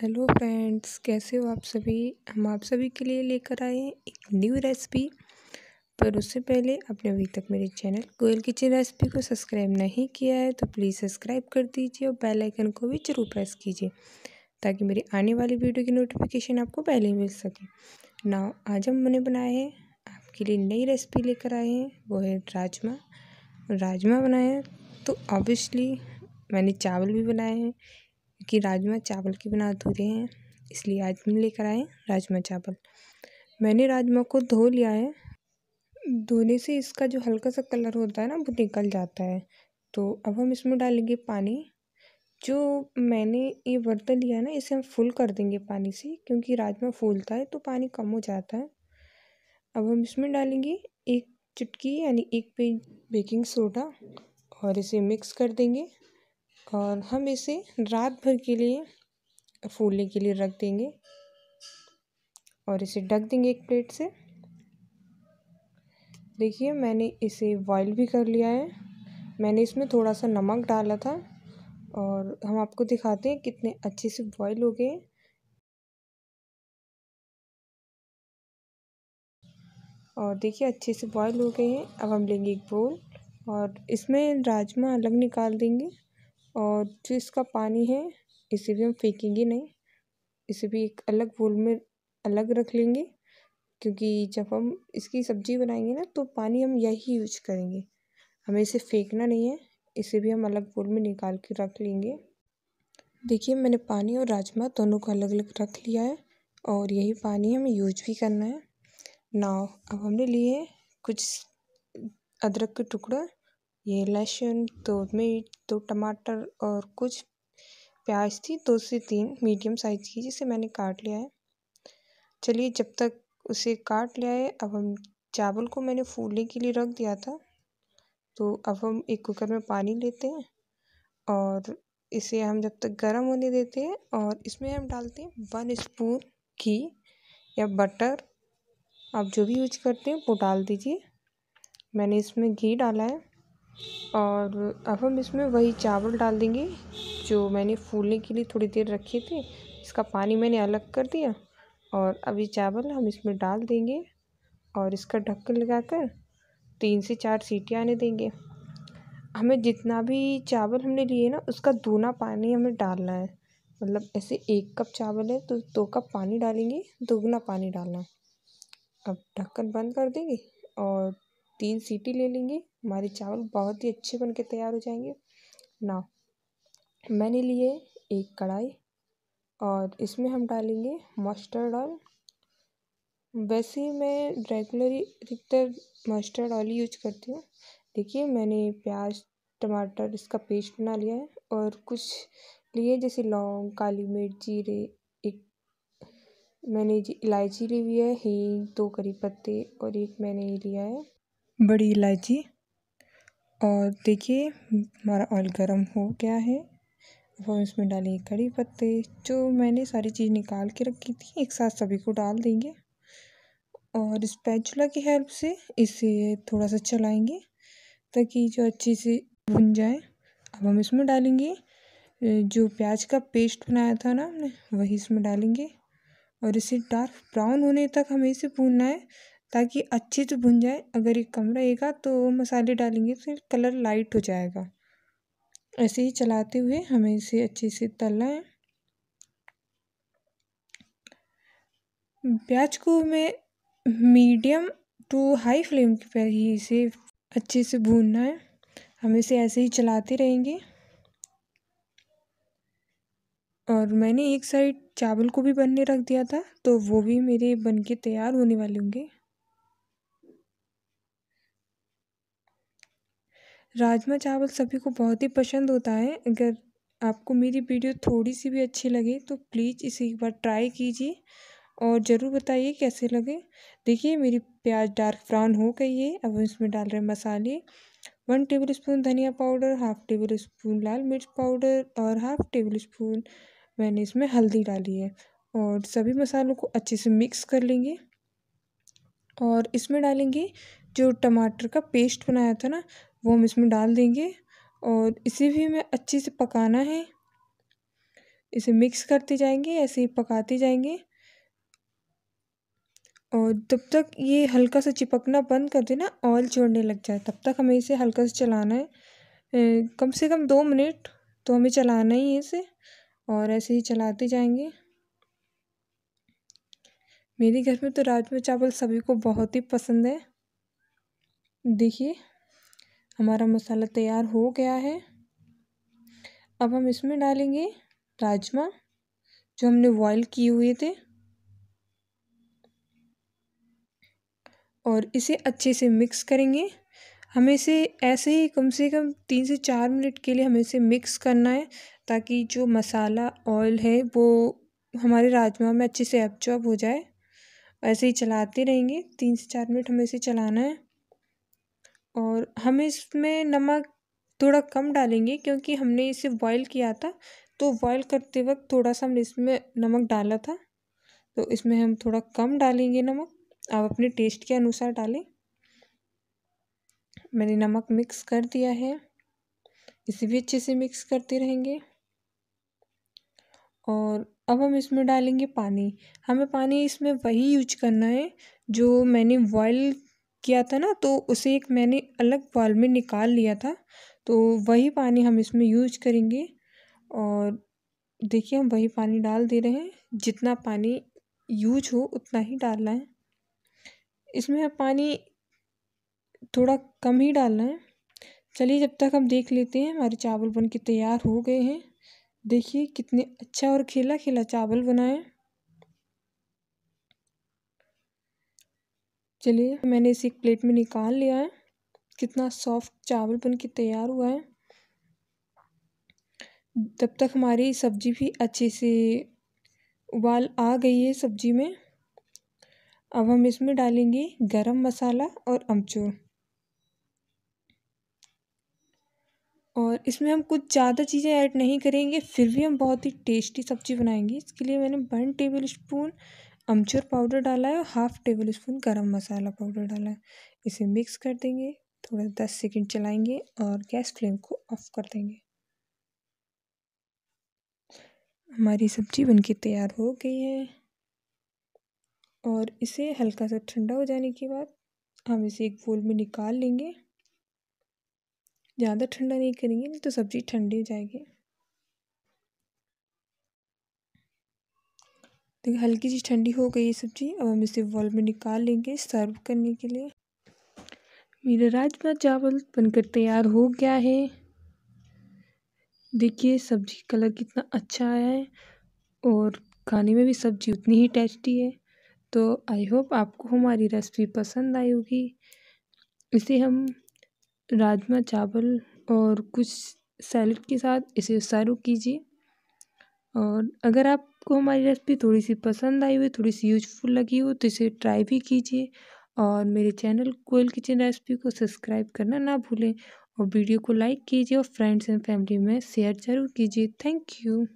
hello friends कैसे हो आप सभी हम आप सभी के लिए लेकर आए हैं एक न्यू रेसिपी पर उससे पहले आपने अभी तक मेरे चैनल गोयल किचन रेसिपी को सब्सक्राइब नहीं किया है तो प्लीज़ सब्सक्राइब कर दीजिए और बेल आइकन को भी ज़रूर प्रेस कीजिए ताकि मेरी आने वाली वीडियो की नोटिफिकेशन आपको पहले मिल सके ना आज हम मैंने बनाए हैं आपके लिए नई रेसिपी लेकर आए हैं वो है राजमा राजमा बनाए तो ऑब्वियसली मैंने चावल भी बनाए हैं क्योंकि राजमा चावल के बिना अधूरे हैं इसलिए आज हम लेकर आए राजमा चावल मैंने राजमा को धो लिया है धोने से इसका जो हल्का सा कलर होता है ना वो निकल जाता है तो अब हम इसमें डालेंगे पानी जो मैंने ये बर्तन लिया ना इसे हम फुल कर देंगे पानी से क्योंकि राजमा फूलता है तो पानी कम हो जाता है अब हम इसमें डालेंगे एक चुटकी यानी एक पेज बेकिंग सोडा और इसे मिक्स कर देंगे और हम इसे रात भर के लिए फूलने के लिए रख देंगे और इसे ढक देंगे एक प्लेट से देखिए मैंने इसे बॉयल भी कर लिया है मैंने इसमें थोड़ा सा नमक डाला था और हम आपको दिखाते हैं कितने अच्छे से बॉयल हो गए और देखिए अच्छे से बॉयल हो गए हैं अब हम लेंगे एक बोल और इसमें राजमा अलग निकाल देंगे और जो इसका पानी है इसे भी हम फेंकेंगे नहीं इसे भी एक अलग बोल में अलग रख लेंगे क्योंकि जब हम इसकी सब्ज़ी बनाएंगे ना तो पानी हम यही यूज करेंगे हमें इसे फेंकना नहीं है इसे भी हम अलग बोल में निकाल के रख लेंगे देखिए मैंने पानी और राजमा दोनों को अलग अलग रख लिया है और यही पानी हमें यूज भी करना है ना अब हमने लिए कुछ अदरक के टुकड़े ये लहसुन दो मिर्च दो टमाटर और कुछ प्याज थी दो से तीन मीडियम साइज़ की जिसे मैंने काट लिया है चलिए जब तक उसे काट लिया है अब हम चावल को मैंने फूलने के लिए रख दिया था तो अब हम एक कुकर में पानी लेते हैं और इसे हम जब तक गर्म होने देते हैं और इसमें हम डालते हैं वन स्पून घी या बटर आप जो भी यूज करते हैं वो डाल दीजिए मैंने इसमें घी डाला है और अब हम इसमें वही चावल डाल देंगे जो मैंने फूलने के लिए थोड़ी देर रखे थे इसका पानी मैंने अलग कर दिया और अब ये चावल हम इसमें डाल देंगे और इसका ढक्कन लगाकर तीन से चार सीटी आने देंगे हमें जितना भी चावल हमने लिए ना उसका दूना पानी हमें डालना है मतलब ऐसे एक कप चावल है तो दो कप पानी डालेंगे दोगुना पानी डालना अब ढक्कन बंद कर देंगे और तीन सीटी ले लेंगे हमारे चावल बहुत ही अच्छे बनके तैयार हो जाएंगे ना मैंने लिए एक कढ़ाई और इसमें हम डालेंगे मस्टर्ड ऑयल वैसे मैं रेगुलरी अधिकतर मस्टर्ड ऑयल यूज करती हूँ देखिए मैंने प्याज टमाटर इसका पेस्ट बना लिया है और कुछ लिए जैसे लौंग काली मिर्च जीरे एक मैंने जी इलायची ली हुई है हींग दो करी पत्ते और एक मैंने लिया है बड़ी इलायची और देखिए हमारा ऑयल गर्म हो गया है अब हम इसमें डालेंगे कड़ी पत्ते जो मैंने सारी चीज़ निकाल के रखी थी एक साथ सभी को डाल देंगे और इस पैचुला की हेल्प से इसे थोड़ा सा चलाएंगे ताकि जो अच्छे से भुन जाए अब हम इसमें डालेंगे जो प्याज का पेस्ट बनाया था ना हमने वही इसमें डालेंगे और इसे डार्क ब्राउन होने तक हमें इसे भूनना है ताकि अच्छे से भुन जाए अगर ये कम रहेगा तो मसाले डालेंगे तो कलर लाइट हो जाएगा ऐसे ही चलाते हुए हमें इसे अच्छे से तलना है प्याज को मैं मीडियम टू हाई फ्लेम पर ही इसे अच्छे से भूनना है हम इसे ऐसे ही चलाते रहेंगे और मैंने एक साइड चावल को भी बनने रख दिया था तो वो भी मेरे बन के तैयार होने वाले होंगे राजमा चावल सभी को बहुत ही पसंद होता है अगर आपको मेरी वीडियो थोड़ी सी भी अच्छी लगे तो प्लीज़ इसे एक बार ट्राई कीजिए और ज़रूर बताइए कैसे लगे देखिए मेरी प्याज डार्क ब्राउन हो गई है अब इसमें डाल रहे हैं मसाले वन टेबल स्पून धनिया पाउडर हाफ़ टेबल स्पून लाल मिर्च पाउडर और हाफ़ टेबल स्पून मैंने इसमें हल्दी डाली है और सभी मसालों को अच्छे से मिक्स कर लेंगे और इसमें डालेंगे जो टमाटर का पेस्ट बनाया था ना वो हम इसमें डाल देंगे और इसे भी हमें अच्छे से पकाना है इसे मिक्स करते जाएंगे ऐसे ही पकाते जाएंगे और तब तक ये हल्का सा चिपकना बंद कर देना ऑयल छोड़ने लग जाए तब तक हमें इसे हल्का सा चलाना है कम से कम दो मिनट तो हमें चलाना ही है इसे और ऐसे ही चलाते जाएंगे मेरे घर में तो राजमा चावल सभी को बहुत ही पसंद है देखिए हमारा मसाला तैयार हो गया है अब हम इसमें डालेंगे राजमा जो हमने बॉयल किए हुए थे और इसे अच्छे से मिक्स करेंगे हमें इसे ऐसे ही कम से कम तीन से चार मिनट के लिए हमें इसे मिक्स करना है ताकि जो मसाला ऑयल है वो हमारे राजमा में अच्छे से एब्जॉर्ब हो जाए ऐसे ही चलाते रहेंगे तीन से चार मिनट हमें इसे चलाना है और हम इसमें नमक थोड़ा कम डालेंगे क्योंकि हमने इसे बॉईल किया था तो बॉईल करते वक्त थोड़ा सा हमने इसमें नमक डाला था तो इसमें हम थोड़ा कम डालेंगे नमक आप अपने टेस्ट के अनुसार डालें मैंने नमक मिक्स कर दिया है इसे भी अच्छे से मिक्स करते रहेंगे और अब हम इसमें डालेंगे पानी हमें पानी इसमें वही यूज करना है जो मैंने बॉयल किया था ना तो उसे एक मैंने अलग बॉल में निकाल लिया था तो वही पानी हम इसमें यूज करेंगे और देखिए हम वही पानी डाल दे रहे हैं जितना पानी यूज हो उतना ही डालना है इसमें हम पानी थोड़ा कम ही डालना है चलिए जब तक हम देख लेते हैं हमारे चावल बन के तैयार हो गए हैं देखिए कितने अच्छा और खिला खिला चावल बनाए चलिए मैंने इसे एक प्लेट में निकाल लिया है कितना सॉफ्ट चावल बन के तैयार हुआ है तब तक हमारी सब्ज़ी भी अच्छे से उबाल आ गई है सब्ज़ी में अब हम इसमें डालेंगे गरम मसाला और अमचूर और इसमें हम कुछ ज़्यादा चीज़ें ऐड नहीं करेंगे फिर भी हम बहुत ही टेस्टी सब्ज़ी बनाएंगे इसके लिए मैंने वन टेबल स्पून अमचूर पाउडर डाला है और हाफ़ टेबल स्पून गर्म मसाला पाउडर डाला है इसे मिक्स कर देंगे थोड़ा दस सेकेंड चलाएंगे और गैस फ्लेम को ऑफ कर देंगे हमारी सब्जी बनके तैयार हो गई है और इसे हल्का सा ठंडा हो जाने के बाद हम इसे एक बोल में निकाल लेंगे ज़्यादा ठंडा नहीं करेंगे नहीं तो सब्ज़ी ठंडी हो जाएगी देखिए तो हल्की सी ठंडी हो गई है सब्जी अब हम इसे बॉल में निकाल लेंगे सर्व करने के लिए मेरा राजमा चावल बनकर तैयार हो गया है देखिए सब्जी कलर कितना अच्छा आया है और खाने में भी सब्जी उतनी ही टेस्टी है तो आई होप आपको हमारी रेसिपी पसंद आई होगी इसे हम राजमा चावल और कुछ सैलड के साथ इसे सर्व कीजिए और अगर आपको हमारी रेसिपी थोड़ी सी पसंद आई हो थोड़ी सी यूजफुल लगी हो तो इसे ट्राई भी कीजिए और मेरे चैनल कोयल किचन रेसिपी को सब्सक्राइब करना ना भूलें और वीडियो को लाइक कीजिए और फ्रेंड्स एंड फैमिली में शेयर जरूर कीजिए थैंक यू